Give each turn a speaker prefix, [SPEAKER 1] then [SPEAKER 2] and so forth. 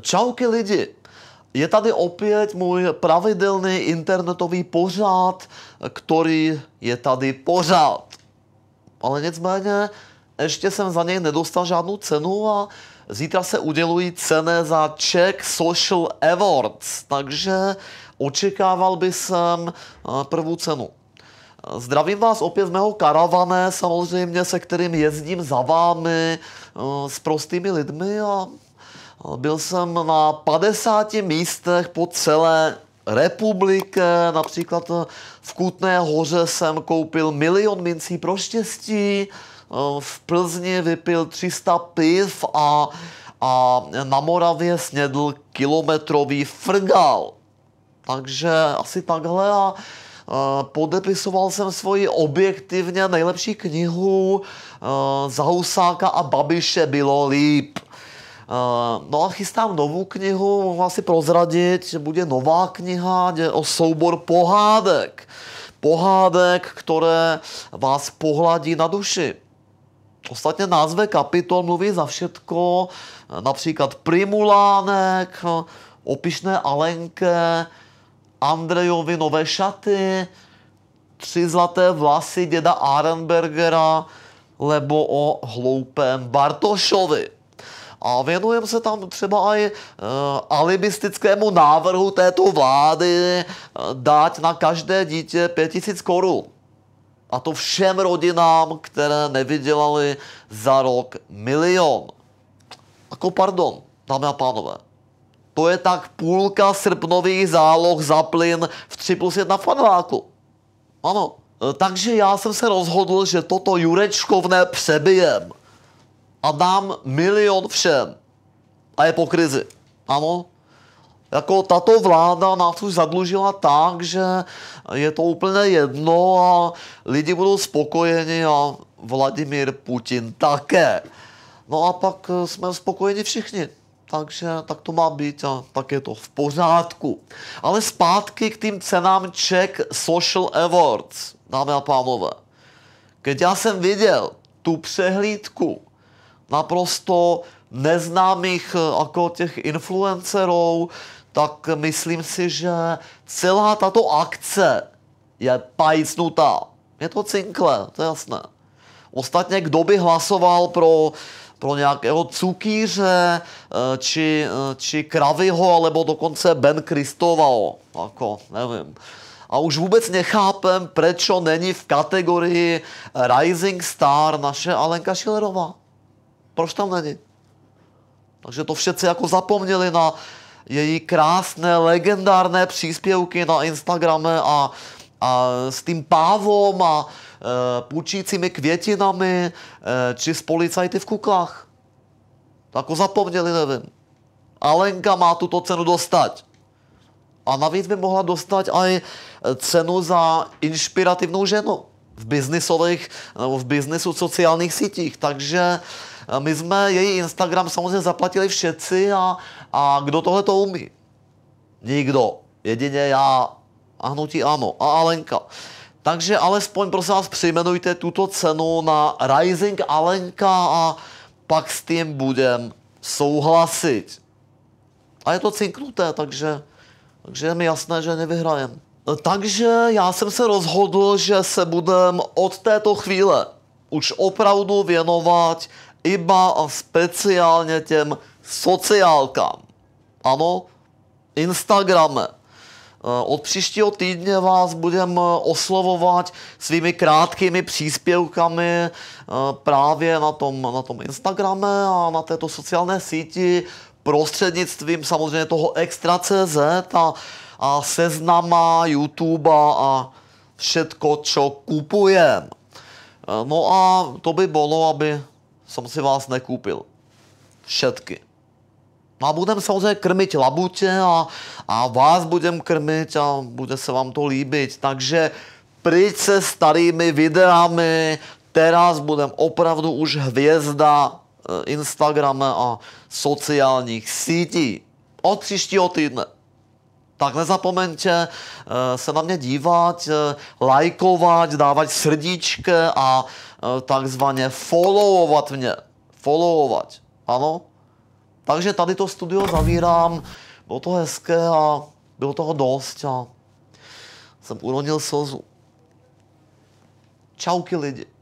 [SPEAKER 1] Čauky lidi! Je tady opět můj pravidelný internetový pořád, který je tady pořád. Ale nicméně ještě jsem za něj nedostal žádnou cenu a zítra se udělují ceny za Czech Social Awards, takže očekával by jsem eh, prvou cenu. Zdravím vás opět z mého karavane, samozřejmě, se kterým jezdím za vámi, eh, s prostými lidmi a byl jsem na 50 místech po celé republice, například v Kutné hoře jsem koupil milion mincí pro štěstí, v Plzni vypil 300 piv a, a na Moravě snědl kilometrový frgal. Takže asi takhle a podepisoval jsem svoji objektivně nejlepší knihu Zahusáka a Babiše bylo líp. Eh, no a chystám novou knihu, mohu asi prozradit, že bude nová kniha o soubor pohádek. Pohádek, které vás pohladí na duši. Ostatně názve kapitol mluví za všetko, eh, například Primulánek, eh, Opišné Alenke, Andrejovi nové šaty, Tři zlaté vlasy děda Arenbergera, nebo o hloupém Bartošovi a věnujeme se tam třeba i uh, alibistickému návrhu této vlády uh, dát na každé dítě 5000 korun. A to všem rodinám, které nevydělali za rok milion. Ako pardon, dámy a pánové. To je tak půlka srpnových záloh za plyn v 3 plus 1 fanváku. Ano, eh, takže já jsem se rozhodl, že toto Jurečkovné přebijem a dám milion všem. A je po krizi. Ano, jako tato vláda nás už zadlužila tak, že je to úplně jedno a lidi budou spokojeni a Vladimír Putin také. No a pak eh, jsme spokojeni všichni. Takže tak to má být a tak je to v pořádku. Ale zpátky k tým cenám Czech Social Awards, dámy a pánové. Když já jsem viděl tu přehlídku, naprosto neznámých eh, jako těch influencerů, tak myslím si, že celá tato akce je pajcnutá. Je to cinkle, to je jasné. Ostatně, kdo by hlasoval pro, pro nějakého cukíře, eh, či, eh, či kravyho, alebo dokonce Ben Kristoval, jako, nevím. A už vůbec nechápem, proč není v kategorii Rising Star naše Alenka Schillerová. Proč tam není? Takže to všetci jako zapomněli na její krásné, legendárné příspěvky na Instagrame a, a s tím pávom a e, půjčícími květinami e, či s policajty v kuklách. Jako zapomněli, nevím. Alenka má tuto cenu dostať. A navíc by mohla dostat i cenu za inspirativnou ženu v biznisových nebo v biznisu sociálních sítích. Takže my jsme její Instagram samozřejmě zaplatili všetci a, a kdo tohle to umí? Nikdo. Jedině já a hnutí ano a Alenka. Takže alespoň prosím vás přejmenujte tuto cenu na Rising Alenka a pak s tím budem souhlasit. A je to cinknuté, takže, takže je mi jasné, že nevyhrajem. Takže já jsem se rozhodl, že se budem od této chvíle už opravdu věnovat iba a speciálně těm sociálkám. Ano, Instagrame. Eh, od příštího týdne vás budem eh, oslovovat svými krátkými příspěvkami eh, právě na tom, na tom Instagrame a na této sociální síti prostřednictvím samozřejmě toho Extra.cz a, a seznama YouTube a všetko, co kupujem. No a to by bylo, aby jsem si vás nekoupil. Všetky. No a budem samozřejmě krmit labutě a, a vás budem krmit a bude se vám to líbit. Takže pryč se starými videami, teraz budem opravdu už hvězda eh, Instagrame a sociálních sítí. Od příštího týdne. Tak nezapomeňte eh, se na mě dívat, eh, lajkovat, dávat srdíčky a eh, takzvaně followovat mě. Followovat, ano? Takže tady to studio zavírám, bylo to hezké a bylo toho dost a jsem uronil slzu. Čauky lidi.